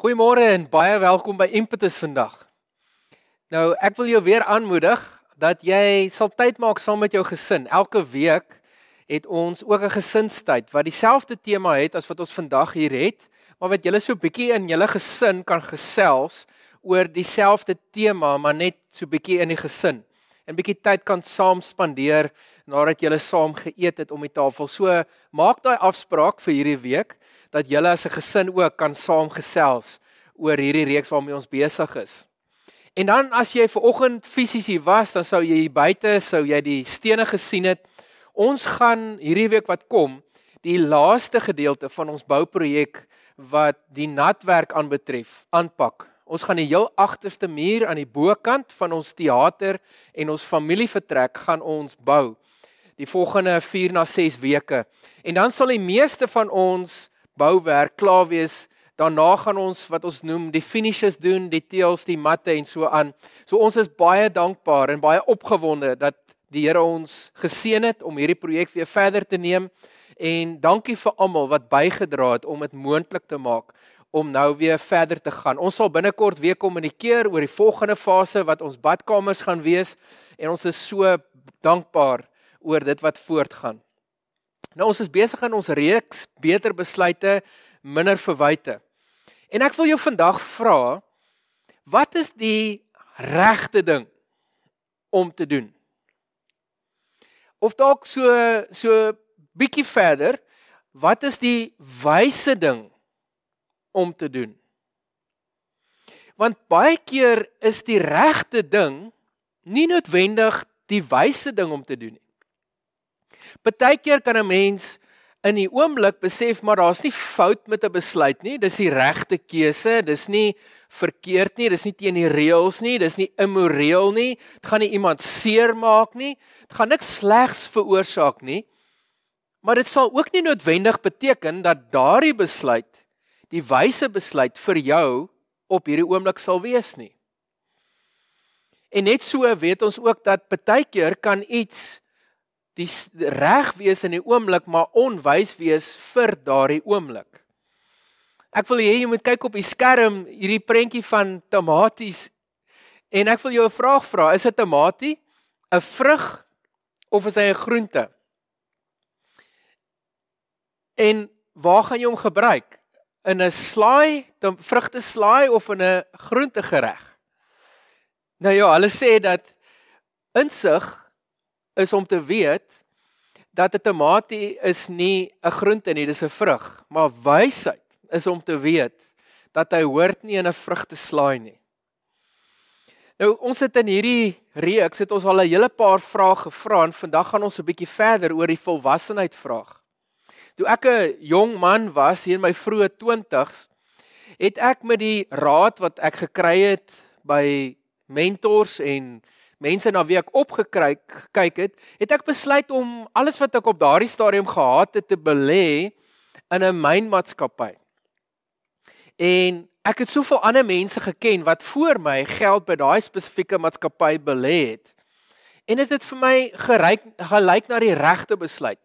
Goeiemôre en baie welkom by Impetus vandag. Nou, ek wil jou weer aanmoedig dat jy sal tyd maak saam met jou gesin. Elke week het ons ook 'n gesinstyd wat dieselfde tema het as wat ons vandag hier het, maar wat julle so bietjie in julle gesin kan gesels oor dieselfde tema, maar net so bietjie in die gesin en bietjie tyd kan saam spandeer nadat julle saam geëet het om die tafel. So maak daai afspraak vir hierdie week dat julle as 'n gesin ook kan saamgesels oor hierdie reeks waarmee ons besig is. En dan as jy ver oggend fisies hier was, dan sou jy hier buite sou jy die stene gesien het. Ons gaan hierdie week wat kom, die laaste gedeelte van ons bouprojek wat die natwerk aanbetref, aanpak. Ons gaan die heel agterste muur aan die bokant van ons teater en ons familievertrek gaan ons bou die volgende 4 na 6 weke. En dan sal die meeste van ons bouwerk klaar wees, daarna gaan ons wat ons noem die finishes doen, die teëls, die matte en so aan. So ons is baie dankbaar en baie opgewonde dat die Here ons geseën het om hierdie projek weer verder te neem en dankie vir almal wat bygedra het om dit moontlik te maak om nou weer verder te gaan. Ons sal binnekort weer kommunikeer oor die volgende fase wat ons badkamers gaan wees en ons is so dankbaar oor dit wat voortgaan. Nou ons is besig aan ons reeks beter besluite, minder verwyte. En ek wil jou vandag vra, wat is die regte ding om te doen? Of dalk so so bietjie verder, wat is die wyse ding om te doen? Want baie keer is die regte ding nie noodwendig die wyse ding om te doen nie. Partykeer kan 'n mens in die oomblik besef maar daar's nie fout met 'n besluit nie, dis die regte keuse, dis nie verkeerd nie, dis nie teen die reëls nie, dis nie immoreel nie, dit gaan nie iemand seermaak nie, dit gaan niks slegs veroorsaak nie. Maar dit sal ook nie noodwendig beteken dat daardie besluit die wyse besluit vir jou op hierdie oomblik sal wees nie. En net so weet ons ook dat partykeer kan iets die reg wees in die oomblik maar onwys wees vir daardie oomblik. Ek wil hê jy moet kyk op die skerm hierdie prentjie van tamaties en ek wil jou 'n vraag vra, is dit 'n tamatie, 'n vrug of is hy 'n groente? En waar gaan jy hom gebruik? In 'n slaai, 'n vrugte slaai of in 'n groente gereg? Nou ja, hulle sê dat insig is om te weet dat 'n tamatie is nie 'n groente nie, dis 'n vrug, maar wysheid is om te weet dat hy hoort nie in 'n vrugteslaai nie. Nou ons het in hierdie reeks het ons al 'n hele paar vrae gevra en vandag gaan ons 'n bietjie verder oor die volwassenheid vraag. Toe ek 'n jong man was hier in my vroeë 20s, het ek met die raad wat ek gekry het by mentors en mense na wie ek opgekyk kyk het, het ek besluit om alles wat ek op daardie stadium gehad het te belê in 'n mynmaatskappy. En ek het soveel ander mense geken wat voor my geld by daai spesifieke maatskappy belê het. En dit het, het vir my gereik, gelyk na die regte besluit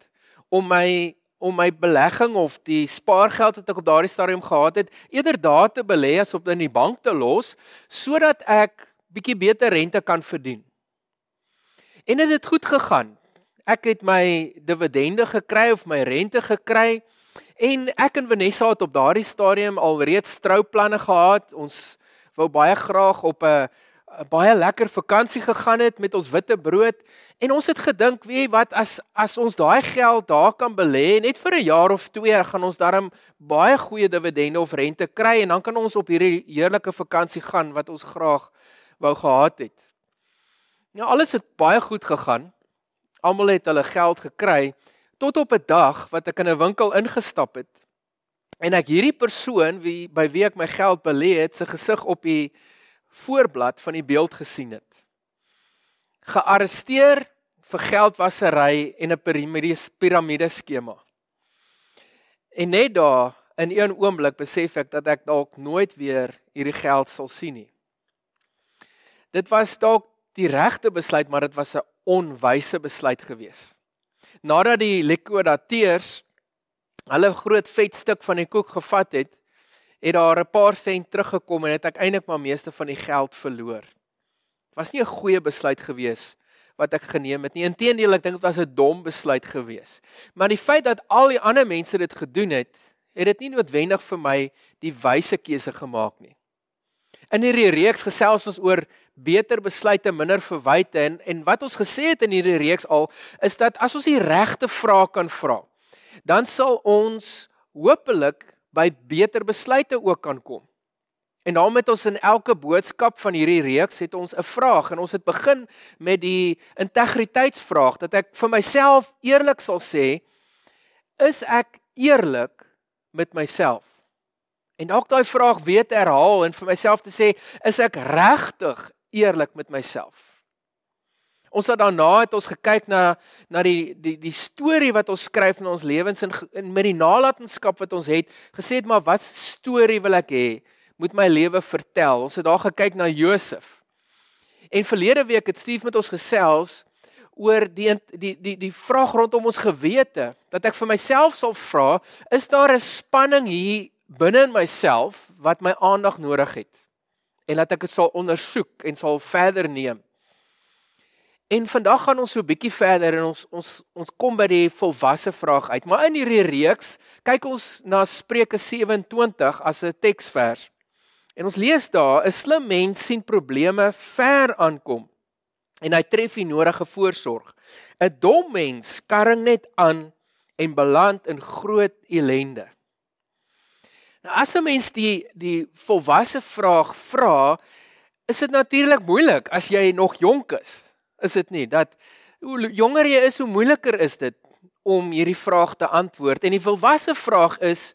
om my om my belegging of die spaargeld wat ek op daardie stadium gehad het, eerder daar te belê as op in die bank te los sodat ek bietjie beter rente kan verdien. En dit het, het goed gegaan. Ek het my dividende gekry of my rente gekry en ek en Vanessa het op daardie stadium alreeds trouplanne gehad. Ons wou baie graag op 'n baie lekker vakansie gegaan het met ons witte brood en ons het gedink, weet jy wat, as as ons daai geld daar kan belê net vir 'n jaar of twee, gaan ons darm baie goeie dividende of rente kry en dan kan ons op hierdie heerlike vakansie gaan wat ons graag wou gehad het. Ja, alles het baie goed gegaan. Almal het hulle geld gekry tot op 'n dag wat ek in 'n winkel ingestap het en ek hierdie persoon wie by wie ek my geld belê het se gesig op die voorblad van die beeld gesien het. Gearresteer vir geldwasery en 'n piramides skema. En net daar in een oomblik besef ek dat ek dalk nooit weer hierdie geld sal sien nie. Dit was dalk die regte besluit, maar dit was 'n onwyse besluit gewees. Nadat die likwidateurs hulle groot vet stuk van die koek gevat het, het daar 'n paar sent teruggekom en het ek eintlik my meeste van die geld verloor. Dit was nie 'n goeie besluit gewees wat ek geneem het nie. Inteendeel, ek dink dit was 'n dom besluit gewees. Maar die feit dat al die ander mense dit gedoen het, het dit nie noodwendig vir my die wyse keuse gemaak nie. In hierdie reeks gesels ons oor beter besluite, minder verwyte en en wat ons gesê het in hierdie reeks al is dat as ons die regte vrae kan vra, dan sal ons hopelik by beter besluite ook kan kom. En daarom het ons in elke boodskap van hierdie reeks het ons 'n vraag en ons het begin met die integriteitsvraag dat ek vir myself eerlik sal sê is ek eerlik met myself. En dalk daai vraag weer te herhaal en vir myself te sê is ek regtig eerlik met myself. Ons het daarna het ons gekyk na na die die die storie wat ons skryf in ons lewens en in met die nalatenskap wat ons het, gesê het maar wat storie wil ek hê moet my lewe vertel. Ons het daar gekyk na Josef. En verlede week het Steve met ons gesels oor die die die die vraag rondom ons gewete dat ek vir myself sal vra, is daar 'n spanning hier binne in myself wat my aandag nodig het? en dat ek dit sal ondersoek en sal verder neem. En vandag gaan ons so 'n bietjie verder en ons ons ons kom by die volwasse vraag uit. Maar in hierdie reeks kyk ons na Spreuke 27 as 'n teksvers. En ons lees daar: "’n Slim mens sien probleme ver aankom en hy tref die nodige voorsorg. 'n Dom mens karring net aan en beland in groot ellende." Nou as 'n mens die die volwasse vraag vra, is dit natuurlik moeilik as jy nog jonk is. Is dit nie dat hoe jonger jy is, hoe moeiliker is dit om hierdie vraag te antwoord? En die volwasse vraag is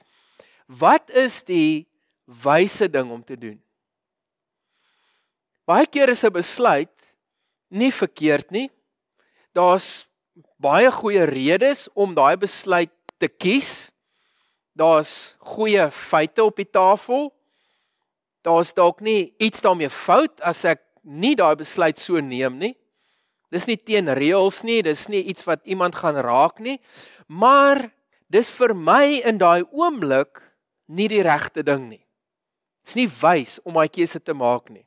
wat is die wyse ding om te doen? Baie keer is 'n besluit nie verkeerd nie. Daar's baie goeie redes om daai besluit te kies daar's goeie feite op die tafel. Daar's dalk nie iets daarmee fout as ek nie daai besluit so neem nie. Dis nie teen reëls nie, dis nie iets wat iemand gaan raak nie, maar dis vir my in daai oomblik nie die regte ding nie. Dis nie wys om daai keuse te maak nie.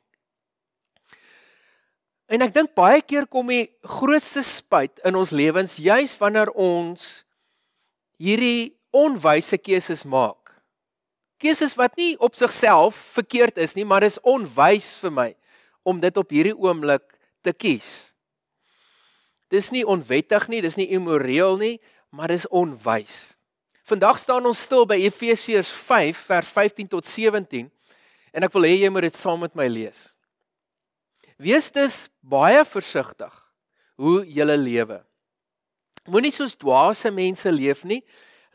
En ek dink baie keer kom die grootste spyt in ons lewens juis wanneer ons hierdie onwyse keuses maak. Keuses wat nie op sigself verkeerd is nie, maar dis onwys vir my om dit op hierdie oomblik te kies. Dis nie onwettig nie, dis nie immoreel nie, maar dis onwys. Vandag staan ons stil by Efesiërs 5 vers 15 tot 17 en ek wil hê jy moet dit saam met my lees. Wees dus baie versigtig hoe jy lewe. Moenie soos dwaase mense leef nie,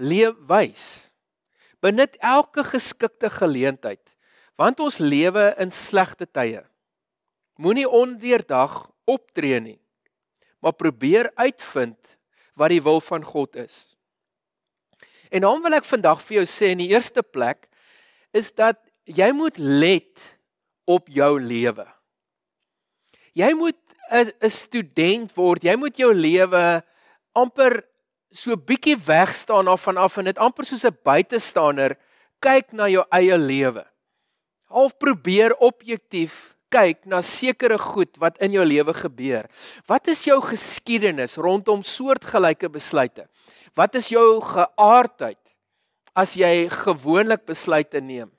leef wys. Benut elke geskikte geleentheid want ons lewe in slegte tye. Moenie ondeurdag optree nie, maar probeer uitvind wat die wil van God is. En dan wil ek vandag vir jou sê in die eerste plek is dat jy moet let op jou lewe. Jy moet eh, 'n student word, jy moet jou lewe amper so bietjie weg staan af van af en dit amper soos 'n buitestander kyk na jou eie lewe. Half probeer objektief kyk na sekere goed wat in jou lewe gebeur. Wat is jou geskiedenis rondom soortgelyke besluite? Wat is jou geaardheid as jy gewoonlik besluite neem?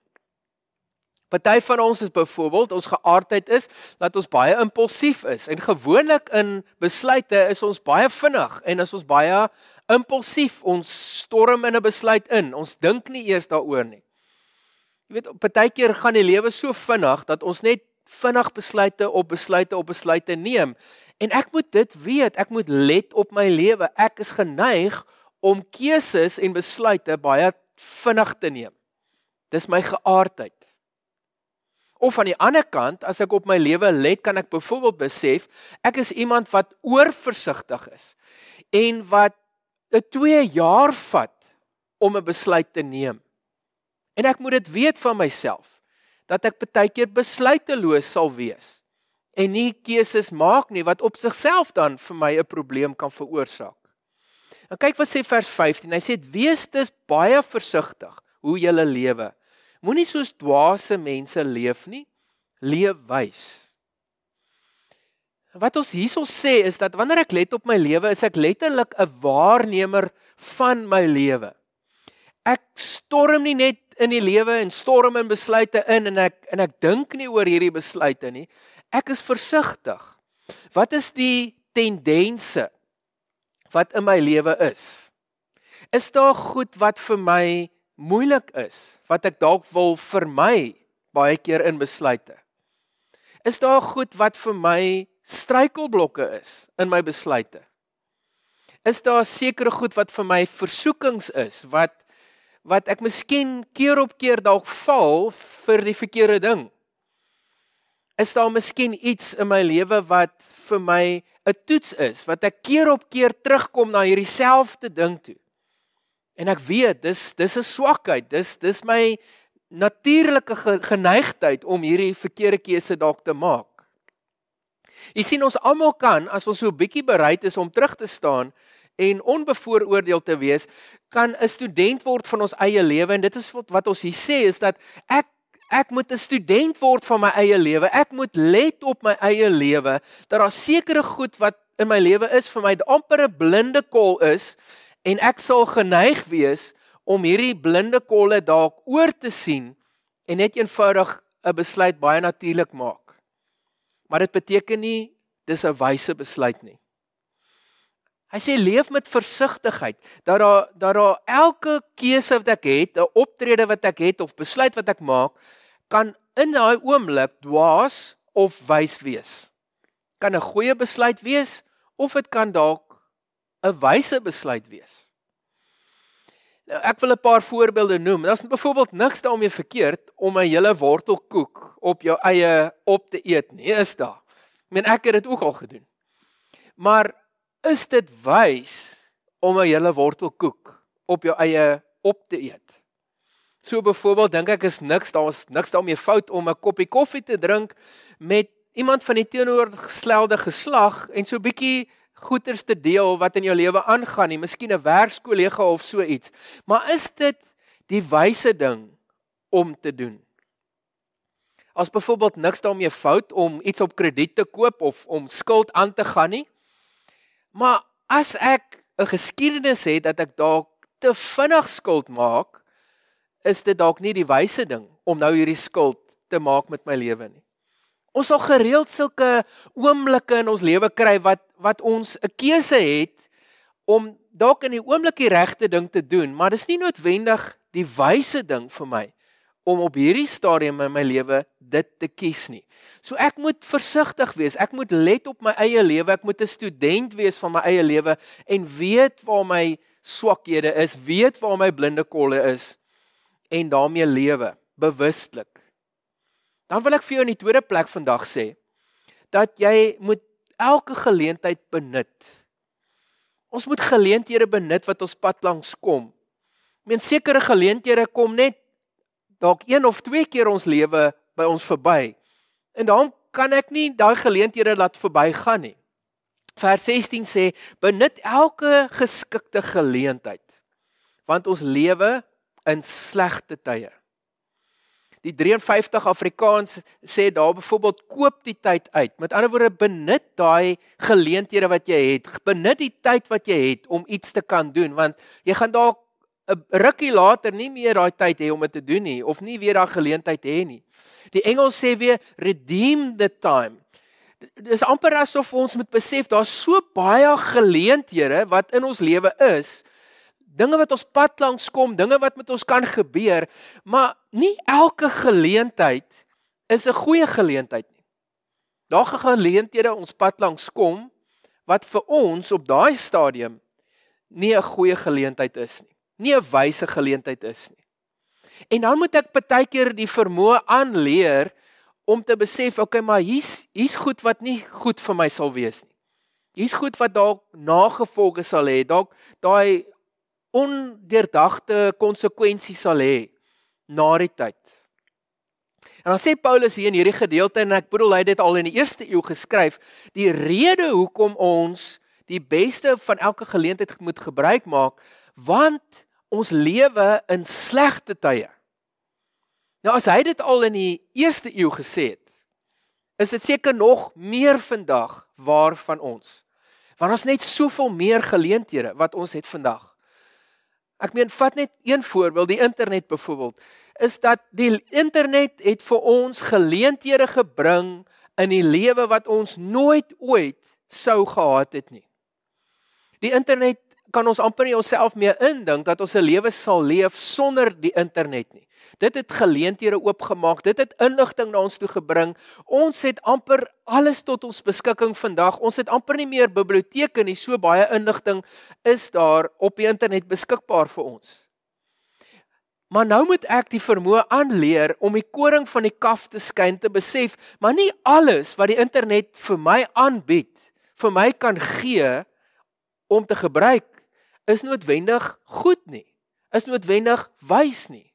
Party van ons is byvoorbeeld ons geaardheid is dat ons baie impulsief is en gewoonlik in besluite is ons baie vinnig en as ons baie impulsief ons storm in 'n besluit in. Ons dink nie eers daaroor nie. Jy weet, partykeer gaan die lewe so vinnig dat ons net vinnig besluite op besluite op besluite neem. En ek moet dit weet, ek moet let op my lewe. Ek is geneig om keuses en besluite baie vinnig te neem. Dis my geaardheid. Of aan die ander kant, as ek op my lewe let, kan ek byvoorbeeld besef ek is iemand wat oorversigtig is en wat dit 2 jaar vat om 'n besluit te neem. En ek moet dit weet van myself dat ek baie keer besluiteloos sal wees en nie keuses maak nie wat op sigself dan vir my 'n probleem kan veroorsaak. En kyk wat sê vers 15. Hy sê: "Wees dus baie versigtig hoe jy lewe. Moenie soos dwaase mense leef nie. Leef wys." Wat ons hieros sê is dat wanneer ek let op my lewe, is ek letterlik 'n waarnemer van my lewe. Ek storm nie net in die lewe en storm in besluite in en ek en ek dink nie oor hierdie besluite nie. Ek is versigtig. Wat is die tendense wat in my lewe is? Is daar goed wat vir my moeilik is wat ek dalk wil vermy baie keer in besluite? Is daar goed wat vir my struikelblokke is in my besluite. Is daar sekere goed wat vir my versoekings is wat wat ek miskien keer op keer dalk val vir die verkeerde ding? Is daar miskien iets in my lewe wat vir my 'n toets is wat ek keer op keer terugkom na hierdie selfde ding toe? En ek weet dis dis 'n swakheid, dis dis my natuurlike geneigtheid om hierdie verkeerde keuse dalk te maak. Jy sien ons almal kan as ons so 'n bietjie bereid is om terug te staan en onbevooroordeeld te wees, kan 'n student word van ons eie lewe en dit is wat wat ons hier sê is dat ek ek moet 'n student word van my eie lewe. Ek moet let op my eie lewe dat daar sekere goed wat in my lewe is vir my amper 'n blinde kol is en ek sal geneig wees om hierdie blinde kolle dalk oor te sien en net eenvoudig 'n besluit baie natuurlik maak maar dit beteken nie dis 'n wyse besluit nie. Hy sê leef met versigtigheid dat daar dat daar elke keuse wat ek het, 'n optrede wat ek het of besluit wat ek maak, kan in daai oomblik dwaas of wys wees. Kan 'n goeie besluit wees of dit kan dalk 'n wyse besluit wees ek wil 'n paar voorbeelde noem. Daar's byvoorbeeld niks daarmee verkeerd om 'n hele wortelkoek op jou eie op te eet nie, is daar. Ek meen ek het dit ook al gedoen. Maar is dit wys om 'n hele wortelkoek op jou eie op te eet? So byvoorbeeld dink ek is niks daar's niks daarmee fout om 'n koppie koffie te drink met iemand van die teenoorgestelde geslag en so bietjie goeters te deel wat in jou lewe aangaan nie, miskien 'n werkskollega of so iets. Maar is dit die wyse ding om te doen? As byvoorbeeld niks daarmee fout om iets op krediet te koop of om skuld aan te gaan nie. Maar as ek 'n geskiedenis het dat ek dalk te vinnig skuld maak, is dit dalk nie die wyse ding om nou hierdie skuld te maak met my lewe nie. Ons sal gereeld sulke oomblikke in ons lewe kry wat wat ons 'n keuse het om dalk in die oomblik die regte ding te doen, maar dis nie noodwendig die wyse ding vir my om op hierdie stadium in my lewe dit te kies nie. So ek moet versigtig wees. Ek moet let op my eie lewe. Ek moet 'n student wees van my eie lewe en weet waar my swakhede is, weet waar my blinde kolle is en daarmee lewe bewustelik. Dan wil ek vir jou in die tweede plek vandag sê dat jy moet elke geleentheid benut. Ons moet geleenthede benut wat ons pad langs kom. Ek meen sekere geleenthede kom net dalk een of twee keer ons lewe by ons verby. En daarom kan ek nie daai geleenthede laat verbygaan nie. Vers 16 sê: "Benut elke geskikte geleentheid." Want ons lewe in slegte tye die 53 Afrikaans sê daar byvoorbeeld koop die tyd uit. Met ander woorde benut daai geleenthede wat jy het. Benut die tyd wat jy het om iets te kan doen want jy gaan dalk 'n rukkie later nie meer daai tyd hê om dit te doen nie of nie weer daai geleentheid hê nie. Die Engels sê weer redeem the time. Dit is amper asof ons moet besef daar's so baie geleenthede wat in ons lewe is dinge wat ons pad langs kom, dinge wat met ons kan gebeur, maar nie elke geleentheid is 'n goeie geleentheid nie. Daar gaan geleenthede ons pad langs kom wat vir ons op daai stadium nie 'n goeie geleentheid is nie. Nie 'n wyse geleentheid is nie. En dan moet ek baie keer die vermoë aanleer om te besef, okay, maar hier's hier's goed wat nie goed vir my sal wees nie. Hier's goed wat dalk nagevolge sal hê. Dalk daai ondeurdagte konsekwensies sal hê na die tyd. En dan sê Paulus hier in hierdie gedeelte en ek bedoel hy het dit al in die eerste eeu geskryf, die rede hoekom ons die beste van elke geleentheid moet gebruik maak, want ons lewe in slegte tye. Nou as hy dit al in die eerste eeu gesê het, is dit seker nog meer vandag waar van ons. Want ons het net soveel meer geleenthede wat ons het vandag. Ek meen vat net een voorbeeld, die internet byvoorbeeld, is dat die internet het vir ons geleenthede gebring in die lewe wat ons nooit ooit sou gehad het nie. Die internet kan ons amper nie onsself meer indink dat ons 'n lewe sal leef sonder die internet nie. Dit het geleenthede oopgemaak, dit het inligting na ons toe gebring. Ons het amper alles tot ons beskikking vandag. Ons het amper nie meer biblioteke nie, so baie inligting is daar op die internet beskikbaar vir ons. Maar nou moet ek die vermoë aanleer om die koring van die kaf te skyn te besef, maar nie alles wat die internet vir my aanbied vir my kan gee om te gebruik is noodwendig goed nie. Is noodwendig wys nie.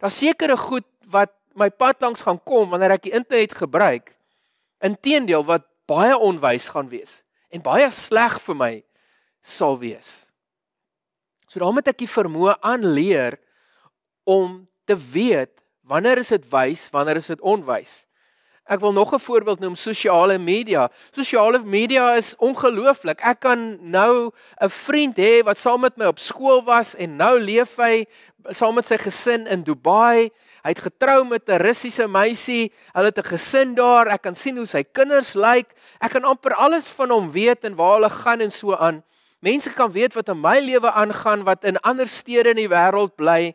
Daar sekere goed wat my pad langs gaan kom wanneer ek die internet gebruik, inteendeel wat baie onwys gaan wees en baie sleg vir my sal wees. So daarom moet ek die vermoë aanleer om te weet wanneer is dit wys, wanneer is dit onwys. Ek wil nog 'n voorbeeld noem, sosiale media. Sosiale media is ongelooflik. Ek kan nou 'n vriend hê wat saam met my op skool was en nou leef hy saam met sy gesin in Dubai. Hy het getrou met 'n Russiese meisie. Hulle het 'n gesin daar. Ek kan sien hoe sy kinders lyk. Like. Ek kan amper alles van hom weet en waar hulle gaan en so aan. Mense kan weet wat in my lewe aangaan wat in ander stede in die wêreld bly.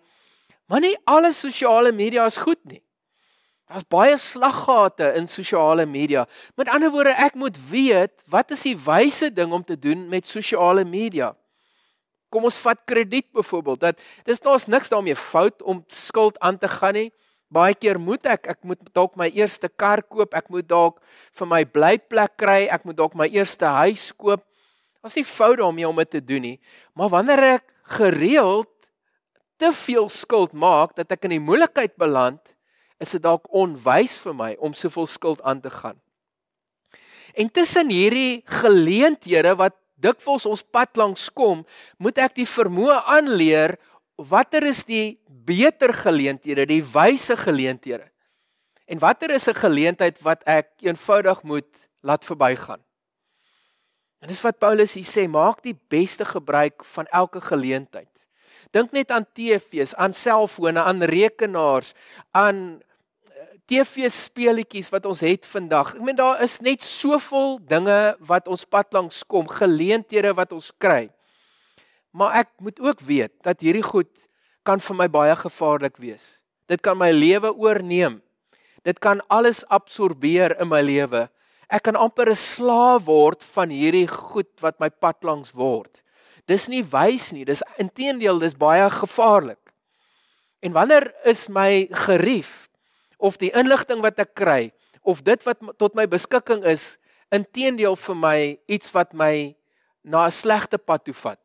Maar nie alle sosiale media is goed nie. Daar's baie slaggate in sosiale media. Met ander woorde, ek moet weet wat is die wyse ding om te doen met sosiale media. Kom ons vat krediet byvoorbeeld. Dat dis daar's niks daarmee fout om skuld aan te gaan nie. Baie keer moet ek ek moet dalk my eerste kar koop, ek moet dalk vir my blyplek kry, ek moet dalk my eerste huis koop. Daar's nie fout daarmee om dit te doen nie. Maar wanneer ek gereeld te veel skuld maak dat ek in die moeilikheid beland, is dit dalk onwys vir my om soveel skuld aan te gaan. En tussen hierdie geleenthede wat dikwels ons pad langs kom, moet ek die vermoë aanleer watter is die beter geleenthede, die wyse geleenthede. En watter is 'n geleentheid wat ek eenvoudig moet laat verbygaan? En dis wat Paulus hier sê, maak die beste gebruik van elke geleentheid. Dink net aan TV's, aan selfone, aan rekenaars, aan eh, TV speletjies wat ons het vandag. Ek meen daar is net soveel dinge wat ons pad langs kom, geleenthede wat ons kry. Maar ek moet ook weet dat hierdie goed kan vir my baie gevaarlik wees. Dit kan my lewe oorneem. Dit kan alles absorbeer in my lewe. Ek kan amper 'n slaaf word van hierdie goed wat my pad langs word. Dis nie wys nie, dis inteendeel dis baie gevaarlik. En wanneer is my gerief of die inligting wat ek kry of dit wat tot my beskikking is inteendeel vir my iets wat my na 'n slegte pad toe vat?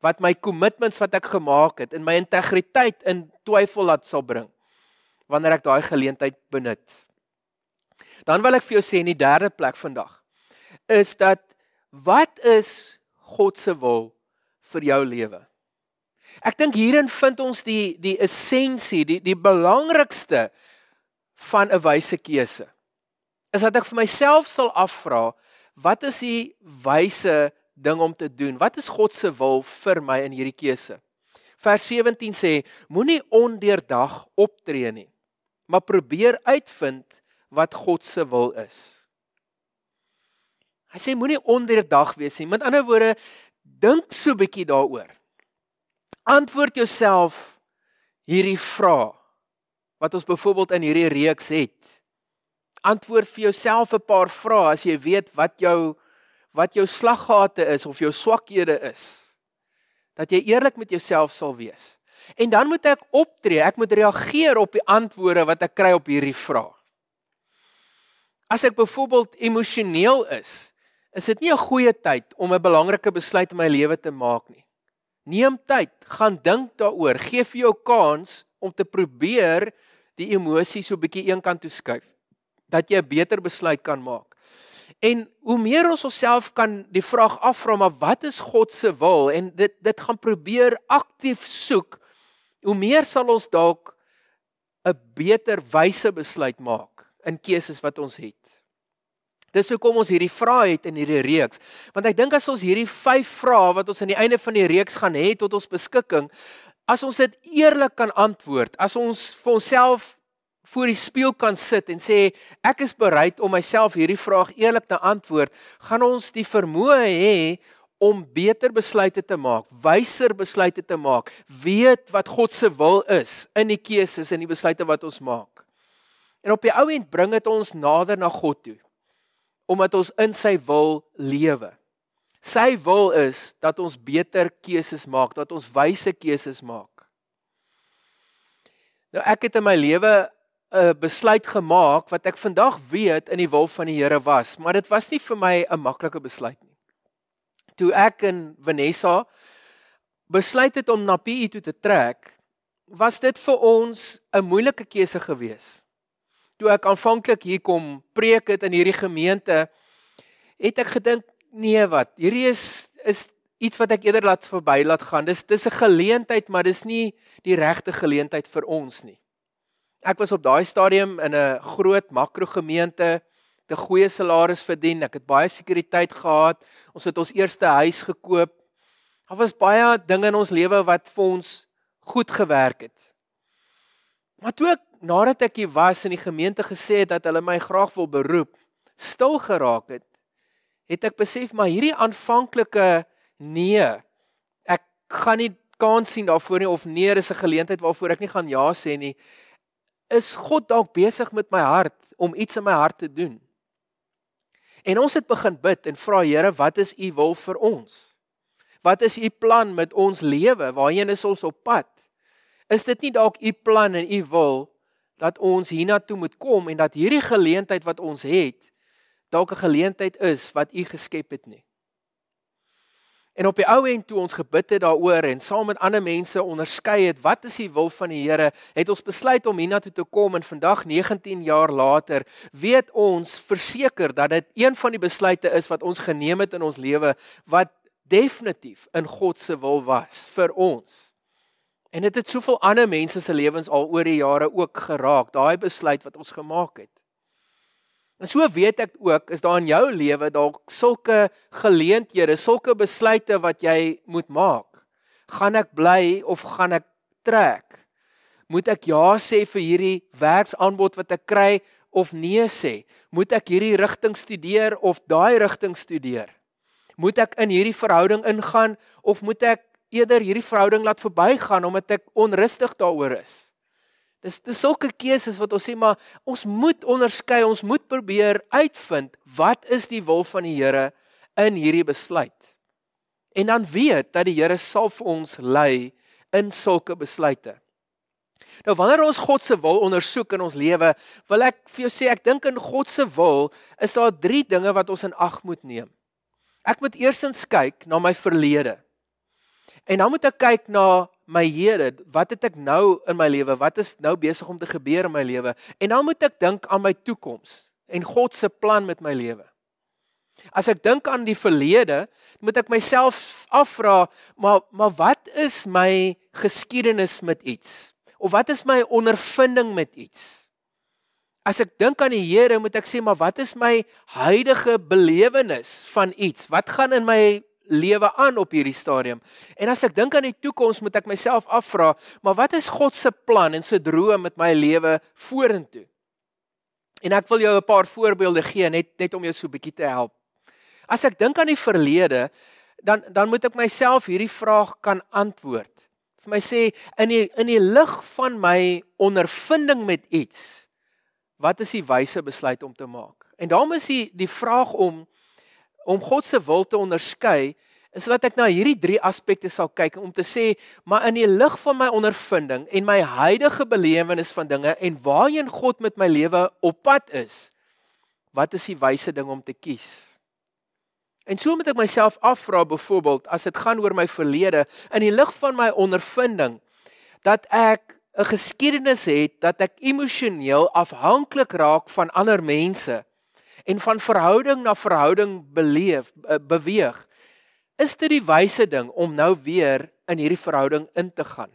Wat my commitments wat ek gemaak het en my integriteit in twyfel laat sal bring wanneer ek daai geleentheid benut? Dan wil ek vir jou sê in die derde plek vandag is dat wat is God se wil vir jou lewe. Ek dink hierin vind ons die die essensie, die die belangrikste van 'n wyse keuse. Is dat ek vir myself sal afvra, wat is die wyse ding om te doen? Wat is God se wil vir my in hierdie keuse? Vers 17 sê: Moenie ondeurdag optree nie, maar probeer uitvind wat God se wil is. Hy sê moenie onderdag wees nie. Met ander woorde, dink so 'n bietjie daaroor. Antwoord jouself hierdie vraag wat ons byvoorbeeld in hierdie reeks het. Antwoord vir jouself 'n paar vrae as jy weet wat jou wat jou slaggate is of jou swakhede is. Dat jy eerlik met jouself sal wees. En dan moet ek optree, ek moet reageer op die antwoorde wat ek kry op hierdie vrae. As ek byvoorbeeld emosioneel is, is dit nie 'n goeie tyd om 'n belangrike besluit in my lewe te maak nie. Neem tyd, gaan dink daaroor, gee vir jou kans om te probeer die emosie so bietjie eenkant toe skuif dat jy 'n beter besluit kan maak. En hoe meer ons osself kan die vraag afvra maar wat is God se wil en dit dit gaan probeer aktief soek, hoe meer sal ons dalk 'n beter wyse besluit maak in keuses wat ons het. Dis hoekom ons hierdie vrae het in hierdie reeks. Want ek dink as ons hierdie 5 vrae wat ons aan die einde van die reeks gaan hê tot ons beskikking, as ons dit eerlik kan antwoord, as ons vir onsself voor die spieël kan sit en sê ek is bereid om myself hierdie vraag eerlik te antwoord, gaan ons die vermoë hê om beter besluite te maak, wyser besluite te maak, weet wat God se wil is in die keuses en die besluite wat ons maak. En op die ou end bring dit ons nader na God toe omdat ons in sy wil lewe. Sy wil is dat ons beter keuses maak, dat ons wyse keuses maak. Nou ek het in my lewe 'n eh, besluit gemaak wat ek vandag weet in die wil van die Here was, maar dit was nie vir my 'n maklike besluit nie. Toe ek en Vanessa besluit het om na PE toe te trek, was dit vir ons 'n moeilike keuse geweest toe ek aanvanklik hier kom preek het in hierdie gemeente, het ek gedink, nee wat, hierdie is is iets wat ek eerder laat verby laat gaan. Dis dis 'n geleentheid, maar dis nie die regte geleentheid vir ons nie. Ek was op daai stadium in 'n groot makrogemeente, te goeie salarisse verdien, ek het baie sekuriteit gehad. Ons het ons eerste huis gekoop. Daar was baie dinge in ons lewe wat vir ons goed gewerk het. Maar toe ek nadat ek hier was in die gemeente gesê het dat hulle my graag wil beroep, stil geraak het, het ek besef maar hierdie aanvanklike nee, ek gaan nie kans sien daarvoor nie of nee is 'n geleentheid waarvoor ek nie gaan ja sê nie, is God dalk besig met my hart om iets in my hart te doen. En ons het begin bid en vra Here, wat is u wil vir ons? Wat is u plan met ons lewe? Waarheen is ons op pad? Is dit nie dalk u plan en u wil dat ons hiernatoe moet kom en dat hierdie geleentheid wat ons het dalk 'n geleentheid is wat u geskep het nie. En op die ou end toe ons gebid het daaroor en saam met ander mense onderskei het wat is die wil van die Here, het ons besluit om hiernatoe te kom en vandag 19 jaar later weet ons verseker dat dit een van die besluite is wat ons geneem het in ons lewe wat definitief in God se wil was vir ons. En dit het, het soveel ander mense se lewens al oor die jare ook geraak, daai besluit wat ons gemaak het. En so weet ek ook, is daar in jou lewe dalk sulke geleenthede, sulke besluite wat jy moet maak. Gaan ek bly of gaan ek trek? Moet ek ja sê vir hierdie werksaanbod wat ek kry of nee sê? Moet ek hierdie rigting studeer of daai rigting studeer? Moet ek in hierdie verhouding ingaan of moet ek eerder hierdie verhouding laat verbygaan omdat ek onrustig daaroor is. Dis dis sulke keuses wat ons sê maar ons moet onderskei, ons moet probeer uitvind wat is die wil van die Here in hierdie besluit. En dan weet dat die Here sal vir ons lei in sulke besluite. Nou wanneer ons God se wil ondersoek in ons lewe, wil ek vir jou sê ek dink in God se wil is daar drie dinge wat ons in ag moet neem. Ek moet eerstens kyk na my verlede. En dan moet ek kyk na my Here, wat het ek nou in my lewe? Wat is nou besig om te gebeur in my lewe? En dan moet ek dink aan my toekoms en God se plan met my lewe. As ek dink aan die verlede, moet ek myself afvra, maar maar wat is my geskiedenis met iets? Of wat is my ondervinding met iets? As ek dink aan die Here, moet ek sê, maar wat is my huidige belewenis van iets? Wat gaan in my lewe aan op hierdie stadium. En as ek dink aan die toekoms, moet ek myself afvra, maar wat is God se plan en se droom met my lewe vorentoe? En ek wil jou 'n paar voorbeelde gee net net om jou so 'n bietjie te help. As ek dink aan die verlede, dan dan moet ek myself hierdie vraag kan antwoord. Vir my sê in die, in die lig van my ondervinding met iets, wat is die wyse besluit om te maak? En daarom is die, die vraag om om God se wil te onderskei is dat ek na hierdie drie aspekte sal kyk om te sê maar in die lig van my ondervinding en my huidige belewenis van dinge en waarheen God met my lewe op pad is wat is die wyse ding om te kies En so moet ek myself afvra byvoorbeeld as dit gaan oor my verlede in die lig van my ondervinding dat ek 'n geskiedenis het dat ek emosioneel afhanklik raak van ander mense en van verhouding na verhouding beleef eh, beweeg is dit die wyse ding om nou weer in hierdie verhouding in te gaan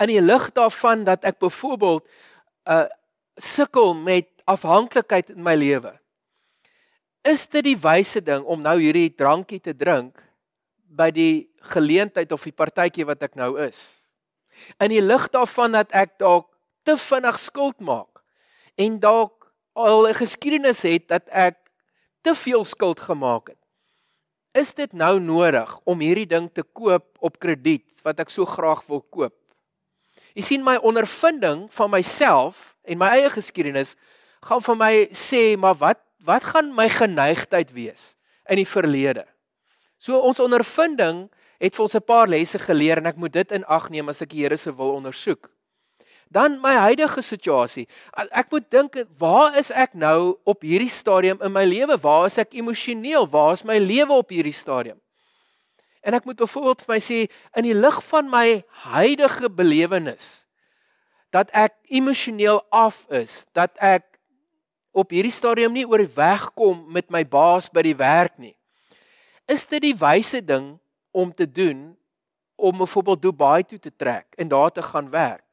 in die lig daarvan dat ek byvoorbeeld uh eh, sukkel met afhanklikheid in my lewe is dit die wyse ding om nou hierdie drankie te drink by die geleentheid of die partytjie wat ek nou is in die lig daarvan dat ek dalk te vinnig skuld maak en dalk al 'n geskiedenis het dat ek te veel skuld gemaak het. Is dit nou nodig om hierdie ding te koop op krediet wat ek so graag wil koop? Jy sien my ondervinding van myself en my eie geskiedenis gaan vir my sê maar wat wat gaan my geneigtheid wees in die verlede? So ons ondervinding het vir ons 'n paar lesse geleer en ek moet dit in ag neem as ek die Here se wil ondersoek dan my huidige situasie. Ek moet dink, waar is ek nou op hierdie stadium in my lewe? Waar is ek emosioneel? Waar is my lewe op hierdie stadium? En ek moet byvoorbeeld vir my sê in die lig van my huidige belewenis dat ek emosioneel af is, dat ek op hierdie stadium nie oor die weg kom met my baas by die werk nie. Is dit die wyse ding om te doen om byvoorbeeld Dubai toe te trek en daar te gaan werk?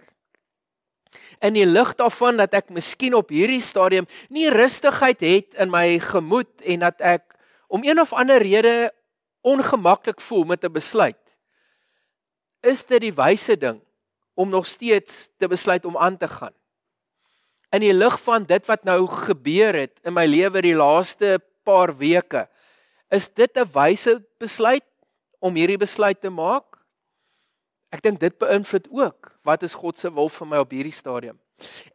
In die lig daarvan dat ek miskien op hierdie stadium nie rustigheid het in my gemoed en dat ek om een of ander rede ongemaklik voel met 'n besluit, is dit die wyse ding om nog steeds te besluit om aan te gaan. In die lig van dit wat nou gebeur het in my lewe die laaste paar weke, is dit 'n wyse besluit om hierdie besluit te maak? Ek dink dit beïnvloed ook wat is God se wil vir my op hierdie stadium?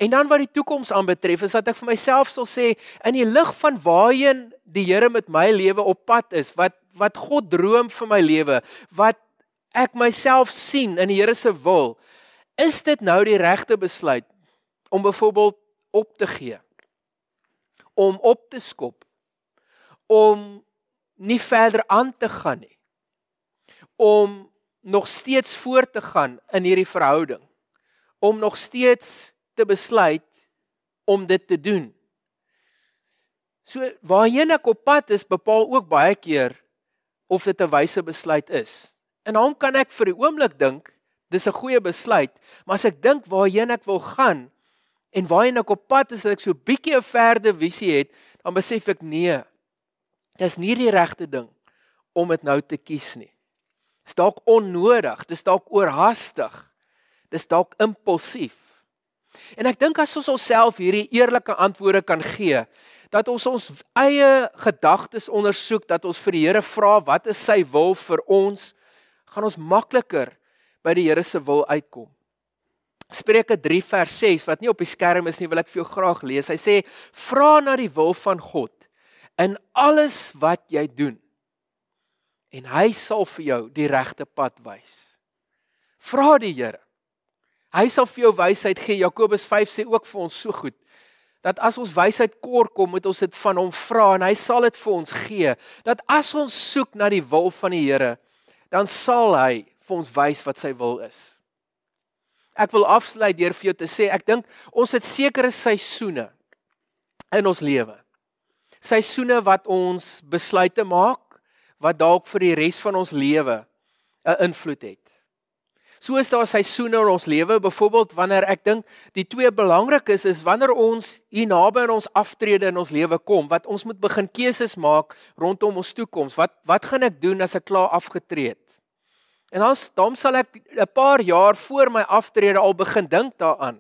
En dan wat die toekoms aanbetref, is dat ek vir myself sal sê in die lig van waarheen die Here met my lewe op pad is, wat wat God droom vir my lewe, wat ek myself sien in die Here se wil, is dit nou die regte besluit om byvoorbeeld op te gee? Om op te skop? Om nie verder aan te gaan nie? om nog steeds voort te gaan in hierdie verhouding om nog steeds te besluit om dit te doen. So waarheen ek op pad is bepaal ook baie keer of dit 'n wyse besluit is. En hom kan ek vir die oomblik dink dis 'n goeie besluit, maar as ek dink waarheen ek wil gaan en waarheen ek op pad is dat ek so bietjie 'n verder visie het, dan besef ek nee, dis nie die regte ding om dit nou te kies nie. Dis dalk onnodig, dis dalk oorhaastig. Dis dalk impulsief. En ek dink as ons osself hierdie eerlike antwoorde kan gee, dat ons ons eie gedagtes ondersoek, dat ons vir die Here vra wat is sy wil vir ons, gaan ons makliker by die Here se wil uitkom. Spreuke 3 vers 6 wat nie op die skerm is nie, wil ek vir jou graag lees. Hy sê: "Vra na die wil van God in alles wat jy doen." en hy sal vir jou die regte pad wys. Vra die Here. Hy sal vir jou wysheid gee. Jakobus 5 sê ook vir ons so goed dat as ons wysheid kort kom, moet ons dit van hom vra en hy sal dit vir ons gee. Dat as ons soek na die wil van die Here, dan sal hy vir ons wys wat sy wil is. Ek wil afsluit deur vir jou te sê ek dink ons het sekere seisoene in ons lewe. Seisoene wat ons besluite maak wat dalk vir die res van ons lewe 'n invloed het. So is daar seisoene in ons lewe, byvoorbeeld wanneer ek dink die twee belangrikes is wanneer ons hier naby aan ons aftrede in ons lewe kom, wat ons moet begin keuses maak rondom ons toekoms. Wat wat gaan ek doen as ek klaar afgetree het? En dan dan sal ek 'n paar jaar voor my aftrede al begin dink daaraan.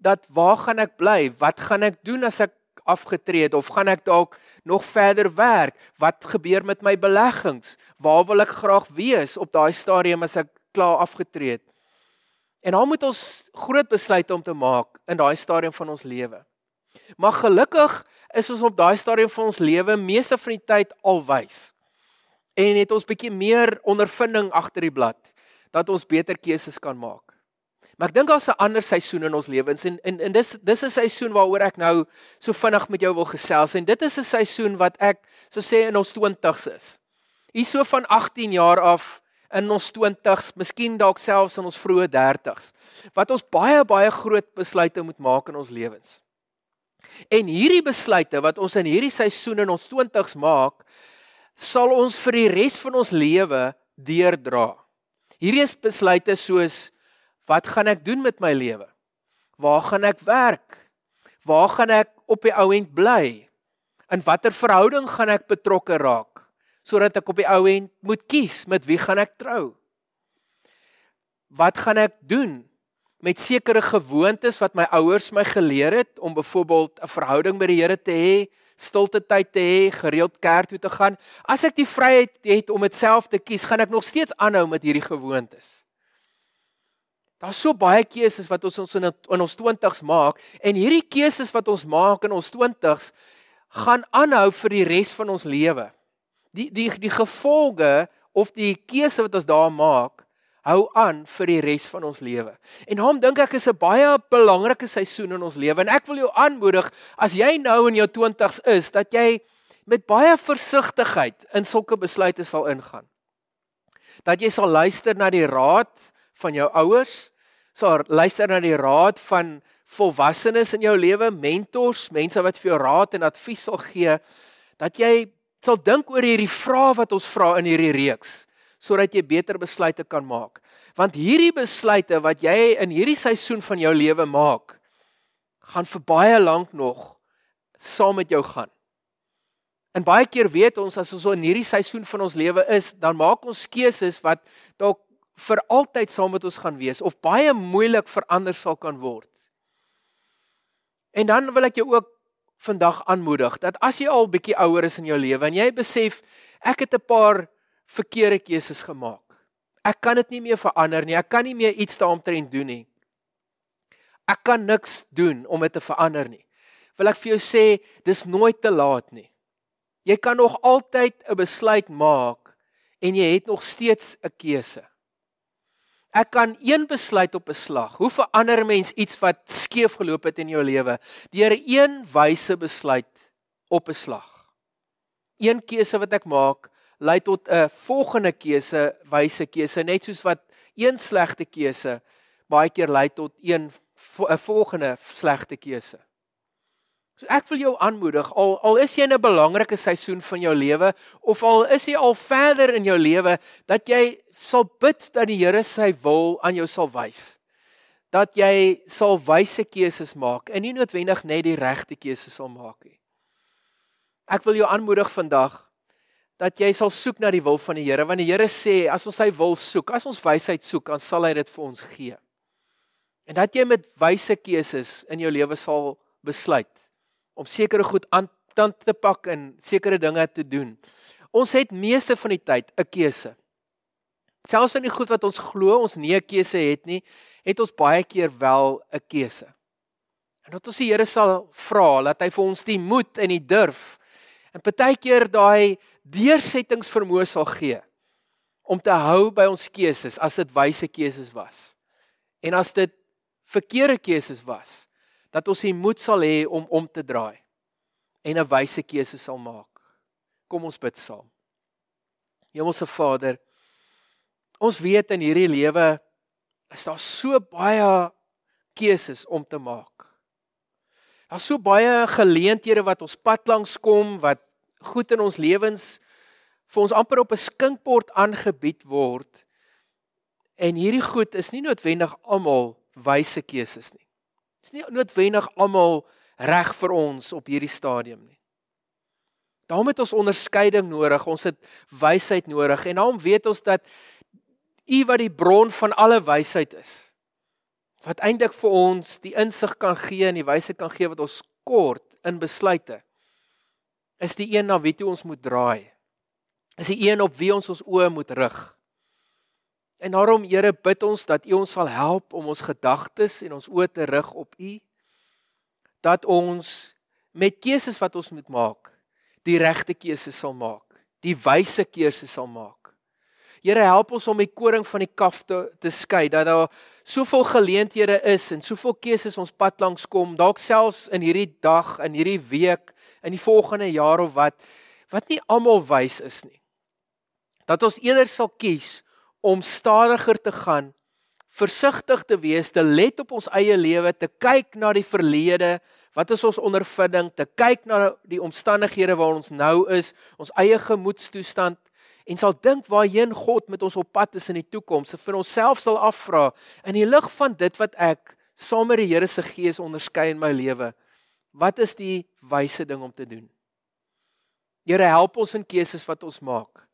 Dat waar gaan ek bly? Wat gaan ek doen as ek afgetree het of gaan ek dalk nog verder werk? Wat gebeur met my beleggings? Waar wil ek graag wees op daai stadium as ek klaar afgetree het? En dan moet ons groot besluite om te maak in daai stadium van ons lewe. Maar gelukkig is ons op daai stadium van ons lewe meeste van die tyd al wys. En het ons bietjie meer ondervinding agter die blad dat ons beter keuses kan maak. Maar ek dink daar's 'n ander seisoen in ons lewens en en en dis dis is 'n seisoen waaroor ek nou so vinnig met jou wil gesels en dit is 'n seisoen wat ek so sê in ons 20's is. Hier so van 18 jaar af in ons 20's, miskien dalk selfs in ons vroeë 30's wat ons baie baie groot besluite moet maak in ons lewens. En hierdie besluite wat ons in hierdie seisoen in ons 20's maak, sal ons vir die res van ons lewe deurdra. Hierdie is besluite soos Wat gaan ek doen met my lewe? Waar gaan ek werk? Waar gaan ek op die ouend bly? In watter verhouding gaan ek betrokke raak sodat ek op die ouend moet kies met wie gaan ek trou? Wat gaan ek doen met sekere gewoontes wat my ouers my geleer het om byvoorbeeld 'n verhouding met die Here te hê, stilte tyd te hê, gereeld kerk toe te gaan? As ek die vryheid het om dit self te kies, gaan ek nog steeds aanhou met hierdie gewoontes? Daar's so baie keuses wat ons ons in, in ons 20's maak en hierdie keuses wat ons maak in ons 20's gaan aanhou vir die res van ons lewe. Die die die gevolge of die keuse wat ons daar maak hou aan vir die res van ons lewe. En daarom dink ek is 'n baie belangrike seisoen in ons lewe en ek wil jou aanmoedig as jy nou in jou 20's is dat jy met baie versigtigheid in sulke besluite sal ingaan. Dat jy sal luister na die raad van jou ouers, So luister na die raad van volwassenes in jou lewe, mentors, mense wat vir jou raad en advies sal gee dat jy sal dink oor hierdie vrae wat ons vra in hierdie reeks sodat jy beter besluite kan maak. Want hierdie besluite wat jy in hierdie seisoen van jou lewe maak, gaan vir baie lank nog saam met jou gaan. En baie keer weet ons as ons in hierdie seisoen van ons lewe is, dan maak ons keuses wat dalk vir altyd saam met ons gaan wees of baie moeilik verander sal kan word. En dan wil ek jou ook vandag aanmoedig dat as jy al bietjie ouer is in jou lewe en jy besef ek het 'n paar verkeerde keuses gemaak. Ek kan dit nie meer verander nie. Ek kan nie meer iets daaroor doen nie. Ek kan niks doen om dit te verander nie. Wil ek vir jou sê dis nooit te laat nie. Jy kan nog altyd 'n besluit maak en jy het nog steeds 'n keuse. Ek kan een besluit op 'n slag. Hoe verander 'n mens iets wat skeef geloop het in jou lewe? Deur een wyse besluit op 'n slag. Een keuse wat ek maak, lei tot 'n volgende keuse, wyse keuse, net soos wat een slegte keuse baie keer lei tot een 'n volgende slegte keuse. So ek wil jou aanmoedig al al is jy in 'n belangrike seisoen van jou lewe of al is jy al verder in jou lewe dat jy sal bid dat die Here sy wil aan jou sal wys. Dat jy sal wyse keuses maak en nie noodwendig net die regte keuses sal maak nie. Ek wil jou aanmoedig vandag dat jy sal soek na die wil van die Here want die Here sê as ons sy wil soek, as ons wysheid soek, dan sal hy dit vir ons gee. En dat jy met wyse keuses in jou lewe sal besluit om sekere goed aan tand te pak en sekere dinge te doen. Ons het meeste van die tyd 'n keuse selfs in die goed wat ons glo ons nie 'n keuse het nie, het ons baie keer wel 'n keuse. En dat ons die Here sal vra dat hy vir ons die moed en die durf en baie keer daai deursettings vermoë sal gee om te hou by ons keuses as dit wyse keuses was. En as dit verkeerde keuses was, dat ons die moed sal hê om om te draai en 'n wyse keuse sal maak. Kom ons bid saam. Hemelse Vader, Ons weet in hierdie lewe is daar so baie keuses om te maak. Daar's so baie geleenthede wat ons pad langs kom wat goed in ons lewens vir ons amper op 'n skinkbord aangebied word. En hierdie goed is nie noodwendig almal wyse keuses nie. Dit is nie noodwendig almal reg vir ons op hierdie stadium nie. Daarom het ons onderskeiding nodig, ons het wysheid nodig en daarom weet ons dat U wat die bron van alle wysheid is. Wat eintlik vir ons die insig kan gee en die wysheid kan gee wat ons kort in besluite. Is die een na wie toe ons moet draai. Is die een op wie ons ons oë moet rig. En daarom Here bid ons dat U ons sal help om ons gedagtes en ons oë te rig op U dat ons met keuses wat ons moet maak, die regte keuses sal maak, die wyse keuses sal maak. Here help ons om die koring van die kaf te, te skei dat daar soveel geleenthede is en soveel keuses ons pad langs kom dalk selfs in hierdie dag in hierdie week in die volgende jaar of wat wat nie almal wys is nie. Dat ons eerder sal kies om stadiger te gaan, versigtig te wees, te let op ons eie lewe, te kyk na die verlede Wat is ons ondervinding te kyk na die omstandighede waarin ons nou is, ons eie gemoedstoestand, en sal dink waarheen God met ons op pad is in die toekoms, se vir onsself sal afvra in die lig van dit wat ek saam met die Here se gees onderskei in my lewe, wat is die wyse ding om te doen? Here help ons in keuses wat ons maak.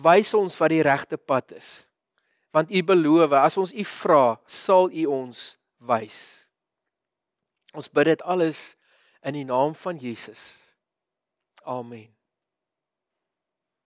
Wys ons wat die regte pad is. Want U beloof, as ons U vra, sal U ons wys. Ons bid dit alles in die naam van Jesus. Amen.